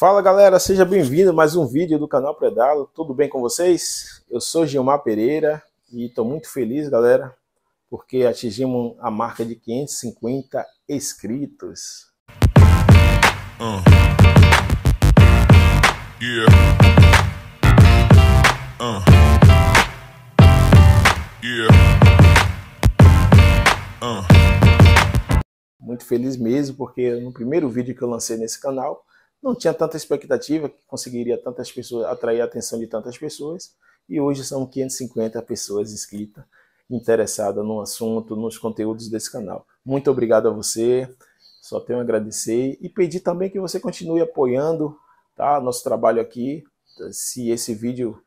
Fala galera, seja bem-vindo a mais um vídeo do canal Predalo, tudo bem com vocês? Eu sou Gilmar Pereira e estou muito feliz galera, porque atingimos a marca de 550 inscritos. Uh. Yeah. Uh. Yeah. Uh. Muito feliz mesmo, porque no primeiro vídeo que eu lancei nesse canal, não tinha tanta expectativa que conseguiria tantas pessoas, atrair a atenção de tantas pessoas, e hoje são 550 pessoas inscritas, interessadas no assunto, nos conteúdos desse canal. Muito obrigado a você, só tenho a agradecer e pedir também que você continue apoiando tá, nosso trabalho aqui. Se esse vídeo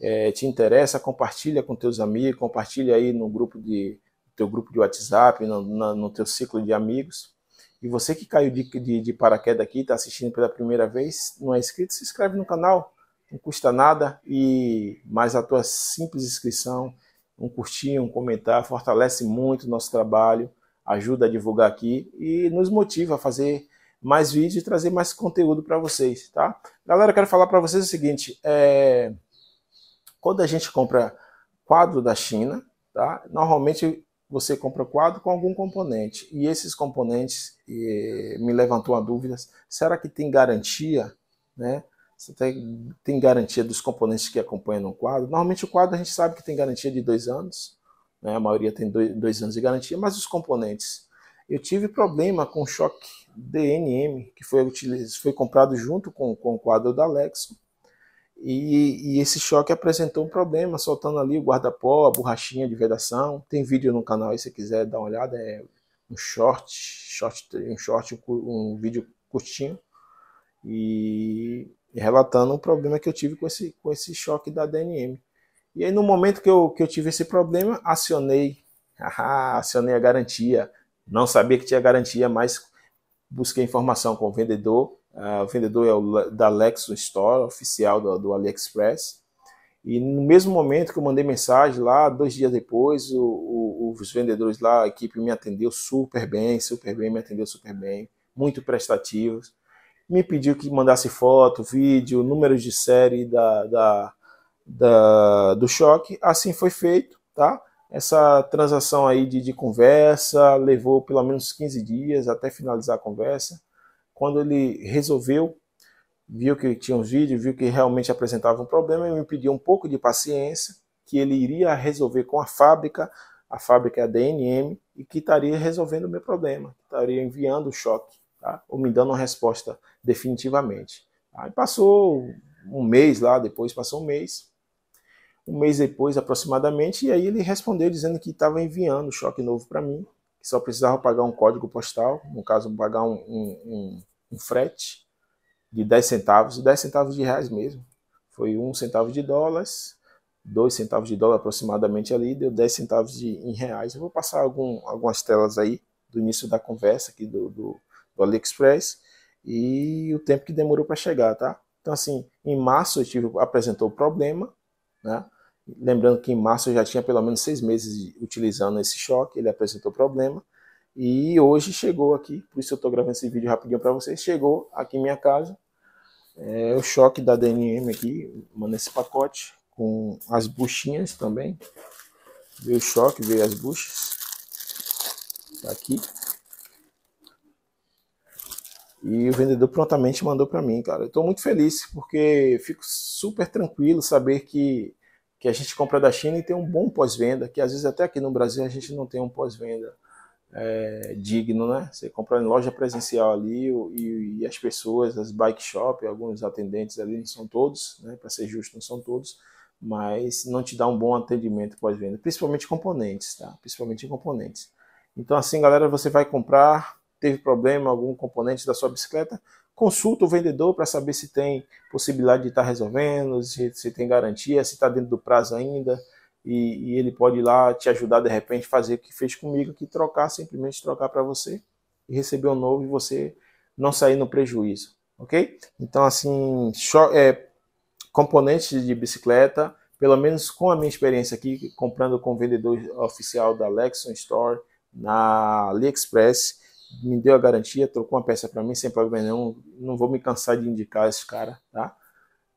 é, te interessa, compartilha com teus amigos, compartilha aí no grupo de teu grupo de WhatsApp, no, na, no teu ciclo de amigos e você que caiu de, de, de paraquedas aqui, está assistindo pela primeira vez, não é inscrito, se inscreve no canal, não custa nada e mais a tua simples inscrição, um curtir, um comentar, fortalece muito o nosso trabalho, ajuda a divulgar aqui e nos motiva a fazer mais vídeos e trazer mais conteúdo para vocês, tá? Galera, quero falar para vocês o seguinte, é... quando a gente compra quadro da China, tá? Normalmente você compra o quadro com algum componente. E esses componentes me levantou a dúvida: será que tem garantia? Né? Você tem, tem garantia dos componentes que acompanham o quadro? Normalmente o quadro a gente sabe que tem garantia de dois anos, né? a maioria tem dois, dois anos de garantia, mas os componentes. Eu tive problema com o choque DNM, que foi, foi comprado junto com, com o quadro da Lexo, e, e, esse choque apresentou um problema, soltando ali o guarda-pó, a borrachinha de vedação. Tem vídeo no canal aí se quiser dar uma olhada, é um short, short um short, um vídeo curtinho. E, e relatando um problema que eu tive com esse, com esse choque da DNM. E aí no momento que eu, que eu tive esse problema, acionei, haha, acionei a garantia. Não sabia que tinha garantia, mas busquei informação com o vendedor Uh, o vendedor é o da Lexus Store, oficial do, do, AliExpress. E no mesmo momento que eu mandei mensagem lá, dois dias depois, o, o, os vendedores lá, a equipe me atendeu super bem, super bem, me atendeu super bem, muito prestativos. Me pediu que mandasse foto, vídeo, números de série da, da, da do choque. Assim foi feito, tá? Essa transação aí de, de conversa levou pelo menos 15 dias até finalizar a conversa quando ele resolveu, viu que tinha uns vídeos, viu que realmente apresentava um problema, ele me pediu um pouco de paciência, que ele iria resolver com a fábrica, a fábrica é a DNM, e que estaria resolvendo o meu problema, estaria enviando o choque, tá? ou me dando uma resposta definitivamente. Aí tá? passou um mês lá, depois passou um mês, um mês depois aproximadamente, e aí ele respondeu dizendo que estava enviando o choque novo para mim, que só precisava pagar um código postal, no caso, pagar um, um, um frete de 10 centavos, 10 centavos de reais mesmo. Foi 1 centavo de dólares, 2 centavos de dólar aproximadamente ali, deu 10 centavos de, em reais. Eu vou passar algum, algumas telas aí do início da conversa aqui do, do, do AliExpress e o tempo que demorou para chegar, tá? Então, assim, em março eu tive, apresentou o problema, né? Lembrando que em março eu já tinha pelo menos seis meses utilizando esse choque, ele apresentou problema. E hoje chegou aqui, por isso eu estou gravando esse vídeo rapidinho para vocês. Chegou aqui em minha casa é, o choque da DNM aqui, manda esse pacote com as buchinhas também. Veio o choque, veio as buchas. Tá aqui. E o vendedor prontamente mandou para mim, cara. Eu tô muito feliz porque fico super tranquilo saber que que a gente compra da China e tem um bom pós-venda, que às vezes até aqui no Brasil a gente não tem um pós-venda é, digno, né? Você compra em loja presencial ali e, e, as pessoas, as bike shop, alguns atendentes ali, não são todos, né? Para ser justo, não são todos, mas não te dá um bom atendimento pós-venda, principalmente componentes, tá? Principalmente em componentes. Então assim, galera, você vai comprar, teve problema algum componente da sua bicicleta, consulta o vendedor para saber se tem possibilidade de estar tá resolvendo, se, se, tem garantia, se está dentro do prazo ainda, e, e, ele pode ir lá te ajudar de repente fazer o que fez comigo, que trocar, simplesmente trocar para você e receber um novo e você não sair no prejuízo, ok? Então, assim, é, componentes de bicicleta, pelo menos com a minha experiência aqui, comprando com o vendedor oficial da Lexon Store na AliExpress, me deu a garantia, trocou uma peça para mim sem problema nenhum. Não vou me cansar de indicar esse cara, tá?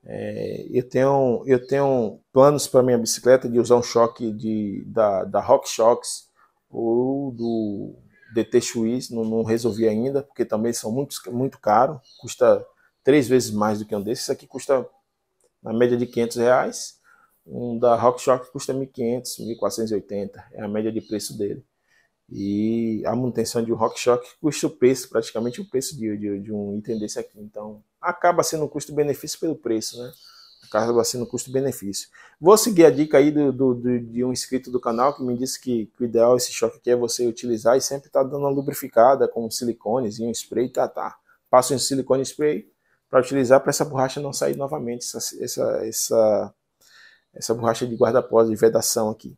É, eu, tenho, eu tenho planos para minha bicicleta de usar um choque de, da, da Rock Shocks ou do DT Swiss, não, não, resolvi ainda, porque também são muito, muito caros, custa três vezes mais do que um desses. Esse aqui custa na média de 500 reais, um da Rock Shock custa 1.500, 1.480, é a média de preço dele. E a manutenção de um Rock Shock custa o preço, praticamente o preço de, de, de um item desse aqui. Então, acaba sendo um custo-benefício pelo preço, né? Acaba sendo um custo-benefício. Vou seguir a dica aí do, do, do, de um inscrito do canal que me disse que, que o ideal esse choque aqui é você utilizar e sempre tá dando uma lubrificada com silicones e um spray, tá, tá. Passa um silicone spray para utilizar para essa borracha não sair novamente, essa, essa, essa, essa borracha de guarda-pós, de vedação aqui.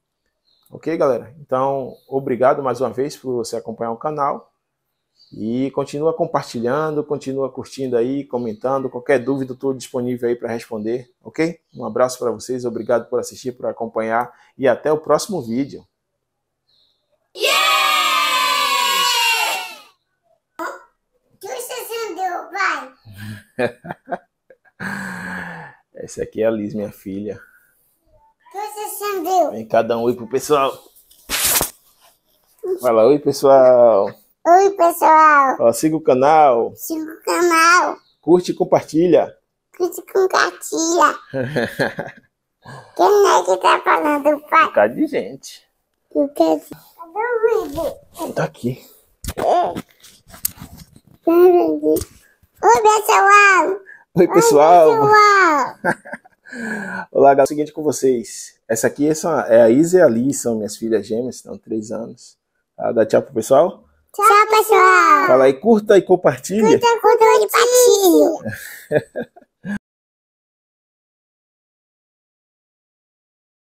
Ok, galera? Então, obrigado mais uma vez por você acompanhar o canal. E continua compartilhando, continua curtindo aí, comentando. Qualquer dúvida, estou disponível aí para responder, ok? Um abraço para vocês, obrigado por assistir, por acompanhar e até o próximo vídeo. Essa aqui é a Liz, minha filha. Brasil. Vem cada um oi pro pessoal. Fala, oi pessoal. Oi pessoal. Ó, siga o canal. Siga o canal. Curte e compartilha. Curte e compartilha. Quem é que tá falando, pai? Um bocado de gente. Eu quero... É Cadê o vídeo? Tá aqui. É. Oi pessoal. Oi pessoal. Oi pessoal. Olá, galera. É seguinte com vocês. Essa aqui é, é a Isa e a Liz, são minhas filhas gêmeas, estão três anos. Tá? Dá tchau pro pessoal. Tchau, pessoal. Fala aí, curta e compartilha. Curta, curta e compartilha.